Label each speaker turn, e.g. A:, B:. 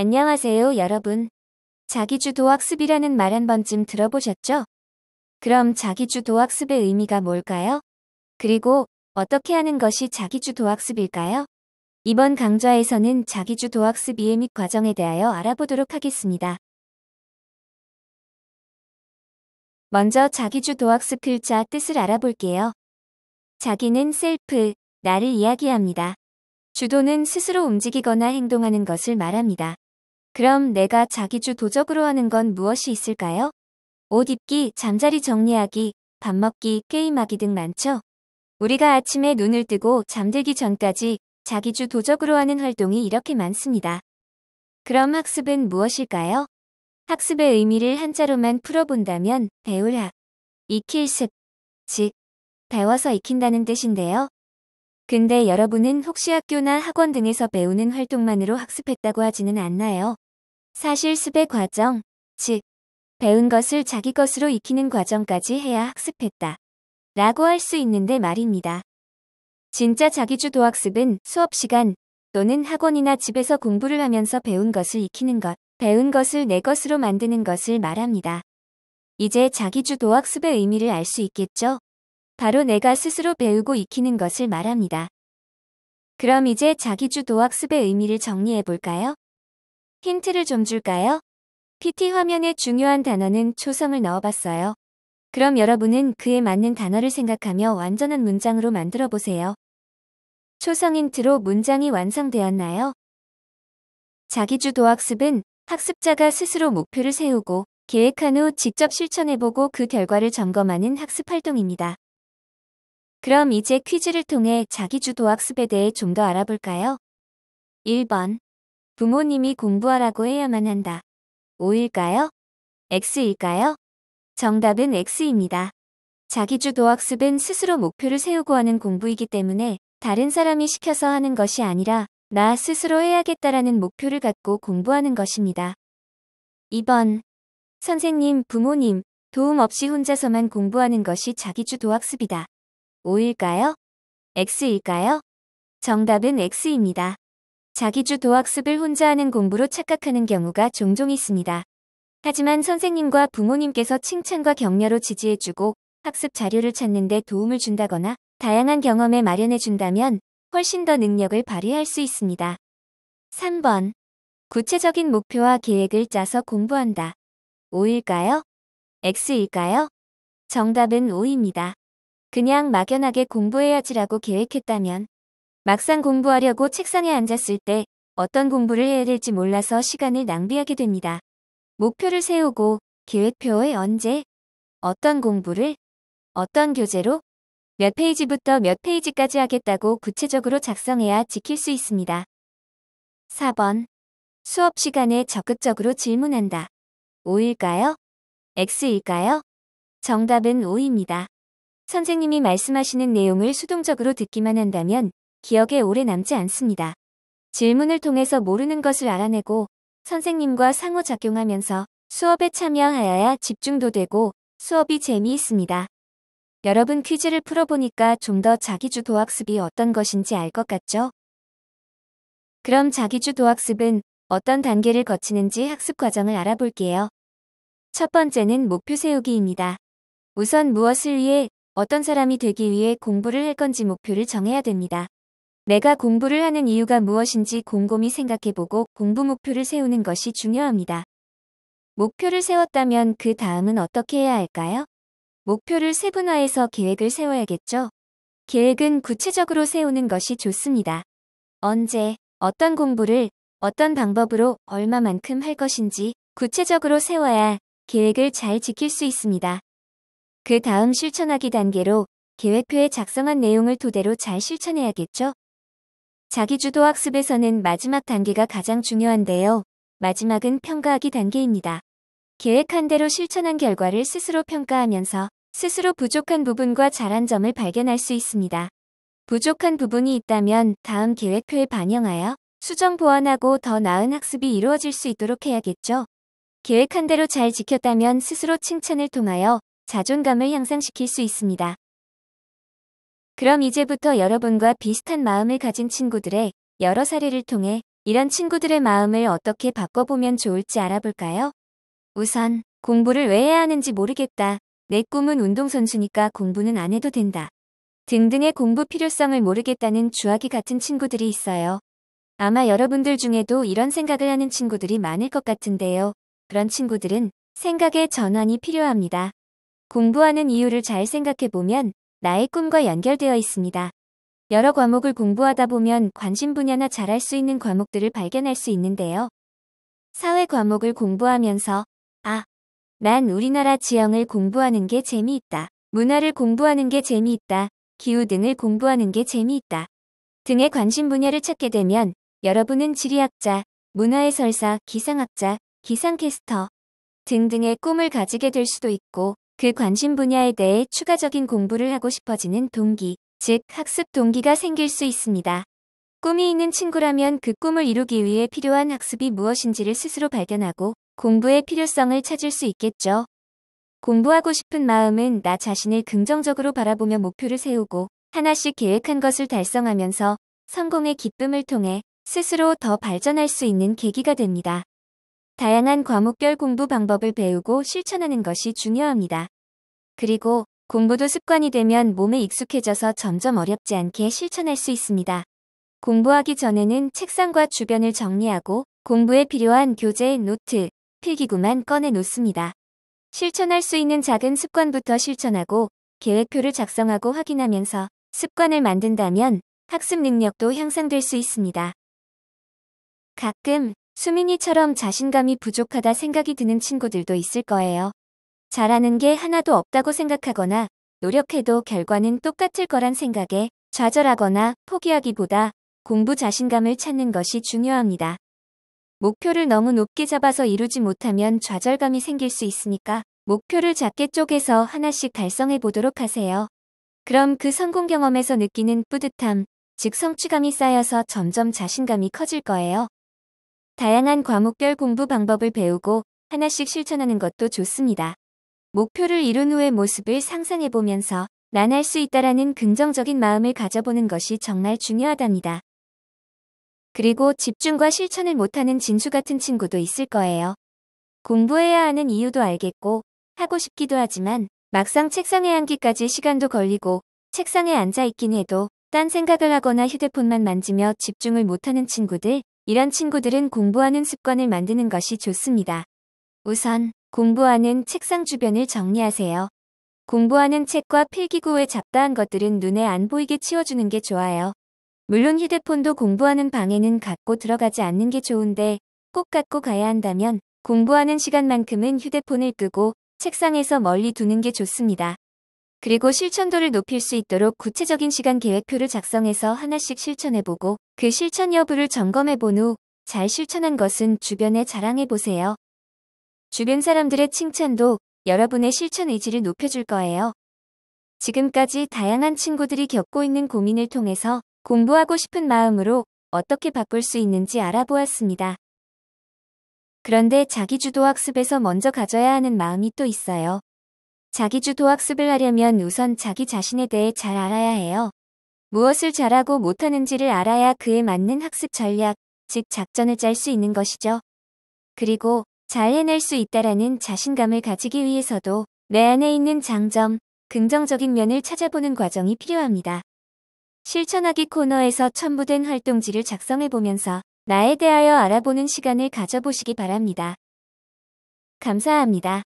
A: 안녕하세요 여러분. 자기주도 학습이라는 말 한 번쯤 들어보셨죠? 그럼 자기주도 학습의 의미가 뭘까요? 그리고 어떻게 하는 것이 자기주도 학습일까요? 이번 강좌에서는 자기주도 학습 이해 및 과정에 대하여 알아보도록 하겠습니다. 먼저 자기주도 학습 글자 뜻을 알아볼게요. 자기는 셀프, 나를 이야기합니다. 주도는 스스로 움직이거나 행동하는 것을 말합니다. 그럼 내가 자기주 도적으로 하는 건 무엇이 있을까요? 옷 입기, 잠자리 정리하기, 밥 먹기, 게임하기 등 많죠? 우리가 아침에 눈을 뜨고 잠들기 전까지 자기주 도적으로 하는 활동이 이렇게 많습니다. 그럼 학습은 무엇일까요? 학습의 의미를 한자로만 풀어본다면 배울학, 익힐습, 즉 배워서 익힌다는 뜻인데요. 근데 여러분은 혹시 학교나 학원 등에서 배우는 활동만으로 학습했다고 하지는 않나요? 사실습의 과정, 즉 배운 것을 자기 것으로 익히는 과정까지 해야 학습했다. 라고 할 수 있는데 말입니다. 진짜 자기주도 학습은 수업시간 또는 학원이나 집에서 공부를 하면서 배운 것을 익히는 것, 배운 것을 내 것으로 만드는 것을 말합니다. 이제 자기주도 학습의 의미를 알 수 있겠죠? 바로 내가 스스로 배우고 익히는 것을 말합니다. 그럼 이제 자기주도 학습의 의미를 정리해 볼까요? 힌트를 좀 줄까요? PT 화면에 중요한 단어는 초성을 넣어봤어요. 그럼 여러분은 그에 맞는 단어를 생각하며 완전한 문장으로 만들어 보세요. 초성 힌트로 문장이 완성되었나요? 자기주도 학습은 학습자가 스스로 목표를 세우고 계획한 후 직접 실천해보고 그 결과를 점검하는 학습 활동입니다. 그럼 이제 퀴즈를 통해 자기주도 학습에 대해 좀 더 알아볼까요? 1번 부모님이 공부하라고 해야만 한다. 5일까요 X일까요? 정답은 X입니다. 자기주도 학습은 스스로 목표를 세우고 하는 공부이기 때문에 다른 사람이 시켜서 하는 것이 아니라 나 스스로 해야겠다라는 목표를 갖고 공부하는 것입니다. 2번 선생님, 부모님, 도움 없이 혼자서만 공부하는 것이 자기주도 학습이다. 5일까요 X일까요? 정답은 X입니다. 자기주 도학습을 혼자 하는 공부로 착각하는 경우가 종종 있습니다. 하지만 선생님과 부모님께서 칭찬과 격려로 지지해주고 학습 자료를 찾는 데 도움을 준다거나 다양한 경험에 마련해준다면 훨씬 더 능력을 발휘할 수 있습니다. 3번. 구체적인 목표와 계획을 짜서 공부한다. 5일까요? X일까요? 정답은 5입니다. 그냥 막연하게 공부해야지라고 계획했다면 막상 공부하려고 책상에 앉았을 때 어떤 공부를 해야 될지 몰라서 시간을 낭비하게 됩니다. 목표를 세우고 계획표에 언제, 어떤 공부를, 어떤 교재로, 몇 페이지부터 몇 페이지까지 하겠다고 구체적으로 작성해야 지킬 수 있습니다. 4번. 수업 시간에 적극적으로 질문한다. 5일까요 X일까요? 정답은 5입니다 선생님이 말씀하시는 내용을 수동적으로 듣기만 한다면 기억에 오래 남지 않습니다. 질문을 통해서 모르는 것을 알아내고 선생님과 상호작용하면서 수업에 참여하여야 집중도 되고 수업이 재미있습니다. 여러분 퀴즈를 풀어보니까 좀 더 자기주도 학습이 어떤 것인지 알 것 같죠? 그럼 자기주도 학습은 어떤 단계를 거치는지 학습 과정을 알아볼게요. 첫 번째는 목표 세우기입니다. 우선 무엇을 위해 어떤 사람이 되기 위해 공부를 할 건지 목표를 정해야 됩니다. 내가 공부를 하는 이유가 무엇인지 곰곰이 생각해보고 공부 목표를 세우는 것이 중요합니다. 목표를 세웠다면 그 다음은 어떻게 해야 할까요? 목표를 세분화해서 계획을 세워야겠죠? 계획은 구체적으로 세우는 것이 좋습니다. 언제, 어떤 공부를, 어떤 방법으로 얼마만큼 할 것인지 구체적으로 세워야 계획을 잘 지킬 수 있습니다. 그 다음 실천하기 단계로 계획표에 작성한 내용을 토대로 잘 실천해야겠죠? 자기주도 학습에서는 마지막 단계가 가장 중요한데요. 마지막은 평가하기 단계입니다. 계획한 대로 실천한 결과를 스스로 평가하면서 스스로 부족한 부분과 잘한 점을 발견할 수 있습니다. 부족한 부분이 있다면 다음 계획표에 반영하여 수정 보완하고 더 나은 학습이 이루어질 수 있도록 해야겠죠. 계획한 대로 잘 지켰다면 스스로 칭찬을 통하여 자존감을 향상시킬 수 있습니다. 그럼 이제부터 여러분과 비슷한 마음을 가진 친구들의 여러 사례를 통해 이런 친구들의 마음을 어떻게 바꿔보면 좋을지 알아볼까요? 우선 공부를 왜 해야 하는지 모르겠다. 내 꿈은 운동선수니까 공부는 안 해도 된다. 등등의 공부 필요성을 모르겠다는 주악이 같은 친구들이 있어요. 아마 여러분들 중에도 이런 생각을 하는 친구들이 많을 것 같은데요. 그런 친구들은 생각의 전환이 필요합니다. 공부하는 이유를 잘 생각해보면 나의 꿈과 연결되어 있습니다. 여러 과목을 공부하다 보면 관심 분야나 잘할 수 있는 과목들을 발견할 수 있는데요. 사회 과목을 공부하면서 아, 난 우리나라 지형을 공부하는 게 재미있다. 문화를 공부하는 게 재미있다. 기후 등을 공부하는 게 재미있다. 등의 관심 분야를 찾게 되면 여러분은 지리학자, 문화의설사 기상학자, 기상캐스터 등등의 꿈을 가지게 될 수도 있고 그 관심 분야에 대해 추가적인 공부를 하고 싶어지는 동기, 즉 학습 동기가 생길 수 있습니다. 꿈이 있는 친구라면 그 꿈을 이루기 위해 필요한 학습이 무엇인지를 스스로 발견하고 공부의 필요성을 찾을 수 있겠죠. 공부하고 싶은 마음은 나 자신을 긍정적으로 바라보며 목표를 세우고 하나씩 계획한 것을 달성하면서 성공의 기쁨을 통해 스스로 더 발전할 수 있는 계기가 됩니다. 다양한 과목별 공부 방법을 배우고 실천하는 것이 중요합니다. 그리고 공부도 습관이 되면 몸에 익숙해져서 점점 어렵지 않게 실천할 수 있습니다. 공부하기 전에는 책상과 주변을 정리하고 공부에 필요한 교재, 노트, 필기구만 꺼내 놓습니다. 실천할 수 있는 작은 습관부터 실천하고 계획표를 작성하고 확인하면서 습관을 만든다면 학습 능력도 향상될 수 있습니다. 가끔 수민이처럼 자신감이 부족하다 생각이 드는 친구들도 있을 거예요. 잘하는 게 하나도 없다고 생각하거나 노력해도 결과는 똑같을 거란 생각에 좌절하거나 포기하기보다 공부 자신감을 찾는 것이 중요합니다. 목표를 너무 높게 잡아서 이루지 못하면 좌절감이 생길 수 있으니까 목표를 작게 쪼개서 하나씩 달성해 보도록 하세요. 그럼 그 성공 경험에서 느끼는 뿌듯함, 즉 성취감이 쌓여서 점점 자신감이 커질 거예요. 다양한 과목별 공부 방법을 배우고 하나씩 실천하는 것도 좋습니다. 목표를 이룬 후의 모습을 상상해보면서 난 할 수 있다라는 긍정적인 마음을 가져보는 것이 정말 중요하답니다. 그리고 집중과 실천을 못하는 진수 같은 친구도 있을 거예요. 공부해야 하는 이유도 알겠고 하고 싶기도 하지만 막상 책상에 앉기까지 시간도 걸리고 책상에 앉아있긴 해도 딴 생각을 하거나 휴대폰만 만지며 집중을 못하는 친구들 이런 친구들은 공부하는 습관을 만드는 것이 좋습니다. 우선 공부하는 책상 주변을 정리하세요. 공부하는 책과 필기구에 잡다한 것들은 눈에 안 보이게 치워주는 게 좋아요. 물론 휴대폰도 공부하는 방에는 갖고 들어가지 않는 게 좋은데 꼭 갖고 가야 한다면 공부하는 시간만큼은 휴대폰을 끄고 책상에서 멀리 두는 게 좋습니다. 그리고 실천도를 높일 수 있도록 구체적인 시간 계획표를 작성해서 하나씩 실천해보고 그 실천 여부를 점검해본 후 잘 실천한 것은 주변에 자랑해보세요. 주변 사람들의 칭찬도 여러분의 실천 의지를 높여줄 거예요. 지금까지 다양한 친구들이 겪고 있는 고민을 통해서 공부하고 싶은 마음으로 어떻게 바꿀 수 있는지 알아보았습니다. 그런데 자기주도 학습에서 먼저 가져야 하는 마음이 또 있어요. 자기주도 학습을 하려면 우선 자기 자신에 대해 잘 알아야 해요. 무엇을 잘하고 못하는지를 알아야 그에 맞는 학습 전략, 즉 작전을 짤 수 있는 것이죠. 그리고 잘 해낼 수 있다라는 자신감을 가지기 위해서도 내 안에 있는 장점, 긍정적인 면을 찾아보는 과정이 필요합니다. 실천하기 코너에서 첨부된 활동지를 작성해보면서 나에 대하여 알아보는 시간을 가져보시기 바랍니다. 감사합니다.